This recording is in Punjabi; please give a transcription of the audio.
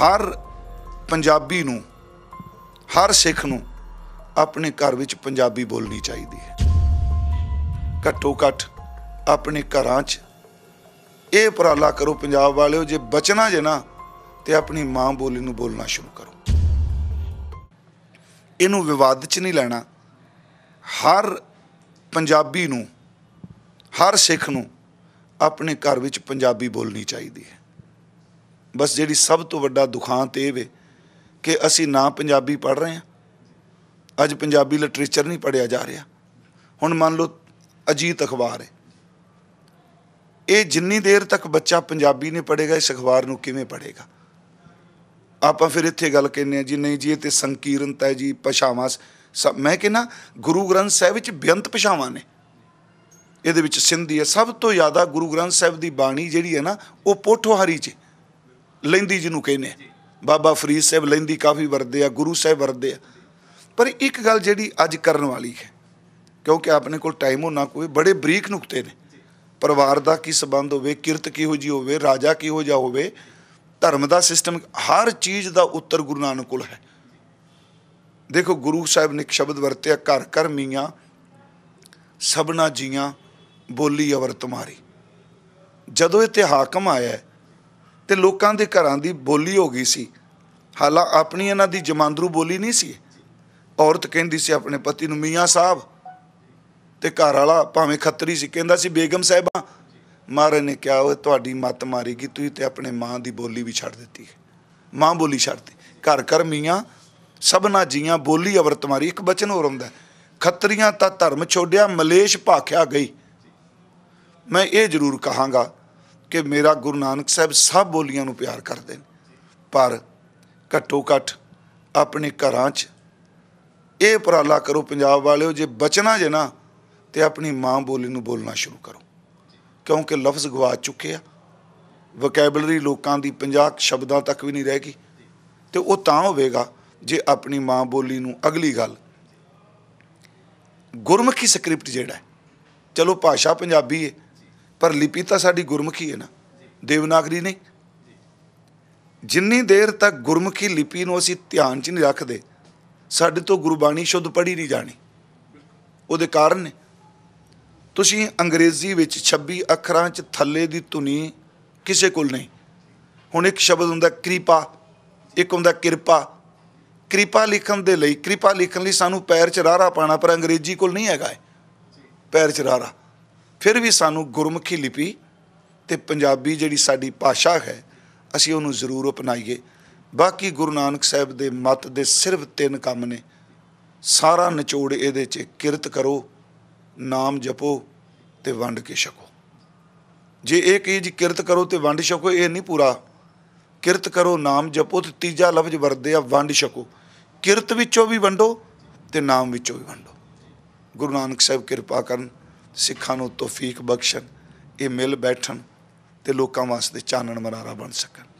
ਹਰ ਪੰਜਾਬੀ ਨੂੰ ਹਰ ਸਿੱਖ ਨੂੰ ਆਪਣੇ ਘਰ ਵਿੱਚ ਪੰਜਾਬੀ ਬੋਲਣੀ ਚਾਹੀਦੀ ਹੈ ਘੱਟੋ ਘੱਟ ਆਪਣੇ ਘਰਾਂ 'ਚ ਇਹ ਉਪਰਾਲਾ ਕਰੋ ਪੰਜਾਬ ਵਾਲਿਓ ਜੇ ਬਚਣਾ ਜੇ ਨਾ ਤੇ ਆਪਣੀ ਮਾਂ ਬੋਲੀ ਨੂੰ ਬੋਲਣਾ ਸ਼ੁਰੂ ਕਰੋ ਇਹਨੂੰ ਵਿਵਾਦ 'ਚ ਨਹੀਂ ਲੈਣਾ ਹਰ ਪੰਜਾਬੀ ਨੂੰ ਹਰ ਸਿੱਖ ਨੂੰ ਆਪਣੇ ਘਰ ਵਿੱਚ ਪੰਜਾਬੀ ਬੋਲਣੀ ਚਾਹੀਦੀ ਹੈ ਬਸ ਜਿਹੜੀ ਸਭ ਤੋਂ ਵੱਡਾ ਦੁਖਾਂਤ ਇਹ ਵੇ ਕਿ ਅਸੀਂ ਨਾ ਪੰਜਾਬੀ ਪੜ ਰਹੇ ਹਾਂ ਅੱਜ ਪੰਜਾਬੀ ਲਿਟਰੇਚਰ ਨਹੀਂ ਪੜਿਆ ਜਾ ਰਿਹਾ ਹੁਣ ਮੰਨ ਲਓ ਅਜੀਤ ਅਖਬਾਰ ਹੈ ਇਹ ਜਿੰਨੀ ਦੇਰ ਤੱਕ ਬੱਚਾ ਪੰਜਾਬੀ ਨਹੀਂ ਪੜੇਗਾ ਇਸ ਅਖਬਾਰ ਨੂੰ ਕਿਵੇਂ ਪੜੇਗਾ ਆਪਾਂ ਫਿਰ ਇੱਥੇ ਗੱਲ ਕਹਿੰਦੇ ਆ ਜੀ ਨਹੀਂ ਜੀ ਇਹ ਤੇ ਸੰਕੀਰਨਤਾ ਹੈ ਜੀ ਪਛਾਵਾਂ ਮੈਂ ਕਹਿੰਨਾ ਗੁਰੂ ਗ੍ਰੰਥ ਸਾਹਿਬ ਵਿੱਚ ਬੇਅੰਤ ਪਛਾਵਾਂ ਨੇ ਇਹਦੇ ਵਿੱਚ ਸਿੰਧੀ ਹੈ ਸਭ ਤੋਂ ਜ਼ਿਆਦਾ ਗੁਰੂ ਗ੍ਰੰਥ ਸਾਹਿਬ ਦੀ ਬਾਣੀ ਜਿਹੜੀ ਹੈ ਨਾ ਉਹ ਪੋਠੋਹਾਰੀ 'ਚ ਲੈਂਦੀ ਜਿਹਨੂੰ ਕਹਿੰਦੇ ਆ ਬਾਬਾ ਫਰੀਦ ਸਾਹਿਬ ਲੈਂਦੀ ਕਾਫੀ ਵਰਦੇ ਆ ਗੁਰੂ ਸਾਹਿਬ ਵਰਦੇ ਆ ਪਰ ਇੱਕ ਗੱਲ ਜਿਹੜੀ ਅੱਜ ਕਰਨ ਵਾਲੀ ਹੈ ਕਿਉਂਕਿ ਆਪਣੇ ਕੋਲ ਟਾਈਮ ਹੋਣਾ ਕੋਈ ਬੜੇ ਬਰੀਕ ਨੁਕਤੇ ਨੇ ਪਰਿਵਾਰ ਦਾ ਕੀ ਸਬੰਧ ਹੋਵੇ ਕਿਰਤ ਕਿਹੋ ਜੀ ਹੋਵੇ ਰਾਜਾ ਕਿਹੋ ਜਿਹਾ ਹੋਵੇ ਧਰਮ ਦਾ ਸਿਸਟਮ ਹਰ ਚੀਜ਼ ਦਾ ਉੱਤਰ ਗੁਰੂ ਨਾਨਕ ਕੋਲ ਹੈ ਦੇਖੋ ਗੁਰੂ ਸਾਹਿਬ ਨੇ ਇੱਕ ਸ਼ਬਦ ਵਰਤਿਆ ਘਰ ਘਰ ਮੀਆਂ ਸਭਨਾ ਜੀਆਂ ਬੋਲੀ ਅਵਰ ਤੁਮਾਰੀ ਜਦੋਂ ਇੱਥੇ ਹਾਕਮ ਆਇਆ ਤੇ ਲੋਕਾਂ ਦੇ ਘਰਾਂ ਦੀ ਬੋਲੀ ਹੋ ਗਈ ਸੀ ਹਾਲਾਂ ਆਪਣੀ ਇਹਨਾਂ ਦੀ ਜਮਾਂਦਰੂ ਬੋਲੀ ਨਹੀਂ ਸੀ ਔਰਤ ਕਹਿੰਦੀ ਸੀ ਆਪਣੇ ਪਤੀ ਨੂੰ ਮੀਆਂ ਸਾਹਿਬ ਤੇ ਘਰ ਵਾਲਾ ਭਾਵੇਂ ਖੱਤਰੀ ਸੀ ਕਹਿੰਦਾ ਸੀ ਬੇਗਮ ਸਾਹਿਬਾ ਮਹਾਰਾਜ ਨੇ ਕਿਹਾ ਉਹ ਤੁਹਾਡੀ ਮਤ ਮਾਰੀ ਤੁਸੀਂ ਤੇ ਆਪਣੇ ਮਾਂ ਦੀ ਬੋਲੀ ਵੀ ਛੱਡ ਦਿੱਤੀ ਮਾਂ ਬੋਲੀ ਦਿੱਤੀ ਘਰ ਘਰ ਮੀਆਂ ਸਭਨਾ ਜੀਆਂ ਬੋਲੀ ਅਵਰ ਤੁਮਾਰੀ ਇੱਕ ਬਚਨ ਹੋਰ ਹੁੰਦਾ ਖੱਤਰੀਆਂ ਤਾਂ ਧਰਮ ਛੋੜਿਆ ਮਲੇਸ਼ ਭਾਖਿਆ ਗਈ ਮੈਂ ਇਹ ਜ਼ਰੂਰ ਕਹਾਂਗਾ ਕਿ ਮੇਰਾ ਗੁਰੂ ਨਾਨਕ ਸਾਹਿਬ ਸਭ ਬੋਲੀਆਂ ਨੂੰ ਪਿਆਰ ਕਰਦੇ ਨੇ ਪਰ ਘੱਟੋ ਘੱਟ ਆਪਣੇ ਘਰਾਂ 'ਚ ਇਹ ਉਪਰਾਲਾ ਕਰੋ ਪੰਜਾਬ ਵਾਲਿਓ ਜੇ ਬਚਣਾ ਜੇ ਨਾ ਤੇ ਆਪਣੀ ਮਾਂ ਬੋਲੀ ਨੂੰ ਬੋਲਣਾ ਸ਼ੁਰੂ ਕਰੋ ਕਿਉਂਕਿ ਲਫ਼ਜ਼ ਗਵਾ ਚੁੱਕੇ ਆ ਵੋਕੈਬਲਰੀ ਲੋਕਾਂ ਦੀ 50 ਸ਼ਬਦਾਂ ਤੱਕ ਵੀ ਨਹੀਂ ਰਹਿ ਗਈ ਤੇ ਉਹ ਤਾਂ ਹੋਵੇਗਾ ਜੇ ਆਪਣੀ ਮਾਂ ਬੋਲੀ ਨੂੰ ਅਗਲੀ ਗੱਲ ਗੁਰਮੁਖੀ ਸਕ੍ਰਿਪਟ ਜਿਹੜਾ ਚਲੋ ਭਾਸ਼ਾ ਪੰਜਾਬੀ ਹੈ ਪਰ ਲਿਪੀ ਤਾਂ ਸਾਡੀ ਗੁਰਮੁਖੀ ਹੈ ਨਾ ਦੇਵਨਾਗਰੀ ਨਹੀਂ ਜਿੰਨੀ ਦੇਰ ਤੱਕ ਗੁਰਮੁਖੀ ਲਿਪੀ ਨੂੰ ਅਸੀਂ ਧਿਆਨ 'ਚ ਨਹੀਂ ਰੱਖਦੇ ਸਾਡੇ ਤੋਂ ਗੁਰਬਾਣੀ ਸ਼ੁੱਧ ਪੜ੍ਹੀ ਨਹੀਂ ਜਾਣੀ ਉਹਦੇ ਕਾਰਨ ਨੇ ਤੁਸੀਂ ਅੰਗਰੇਜ਼ੀ ਵਿੱਚ 26 ਅੱਖਰਾਂ 'ਚ ਥੱਲੇ ਦੀ ਧੁਨੀ ਕਿਸੇ ਕੋਲ ਨਹੀਂ ਹੁਣ ਇੱਕ ਸ਼ਬਦ ਹੁੰਦਾ ਕਿਰਪਾ ਇੱਕ ਹੁੰਦਾ ਕਿਰਪਾ ਕਿਰਪਾ ਲਿਖਣ ਦੇ ਲਈ ਕਿਰਪਾ ਲਿਖਣ ਲਈ ਸਾਨੂੰ ਪੈਰ 'ਚ ਰਾਰਾ ਪਾਣਾ ਪਰ ਅੰਗਰੇਜ਼ੀ ਕੋਲ ਨਹੀਂ ਹੈਗਾ ਪੈਰ 'ਚ ਰਾਰਾ ਫਿਰ ਵੀ ਸਾਨੂੰ ਗੁਰਮੁਖੀ ਲਿਪੀ ਤੇ ਪੰਜਾਬੀ ਜਿਹੜੀ ਸਾਡੀ ਭਾਸ਼ਾ ਹੈ ਅਸੀਂ ਉਹਨੂੰ ਜ਼ਰੂਰ ਅਪਣਾਈਏ ਬਾਕੀ ਗੁਰੂ ਨਾਨਕ ਸਾਹਿਬ ਦੇ ਮਤ ਦੇ ਸਿਰਫ ਤਿੰਨ ਕੰਮ ਨੇ ਸਾਰਾ ਨਿਚੋੜ ਇਹਦੇ 'ਚ ਕਿਰਤ ਕਰੋ ਨਾਮ ਜਪੋ ਤੇ ਵੰਡ ਕੇ ਛਕੋ ਜੇ ਇਹ ਕਹੀ ਜੀ ਕਿਰਤ ਕਰੋ ਤੇ ਵੰਡ ਛਕੋ ਇਹ ਨਹੀਂ ਪੂਰਾ ਕਿਰਤ ਕਰੋ ਨਾਮ ਜਪੋ ਤੇ ਤੀਜਾ ਲਫ਼ਜ਼ ਵਰਦੇ ਆ ਵੰਡ ਛਕੋ ਕਿਰਤ ਵਿੱਚੋਂ ਵੀ ਵੰਡੋ ਤੇ ਨਾਮ ਵਿੱਚੋਂ ਵੀ ਵੰਡੋ ਗੁਰੂ ਨਾਨਕ ਸਾਹਿਬ ਕਿਰਪਾ ਕਰਨ ਸਿੱਖਾਂ ਨੂੰ ਤੌਫੀਕ ਬਖਸ਼ਣ ਇਹ ਮਿਲ ਬੈਠਣ ਤੇ ਲੋਕਾਂ ਵਾਸਤੇ ਚਾਨਣ ਮਰਾਰਾ ਬਣ ਸਕਣ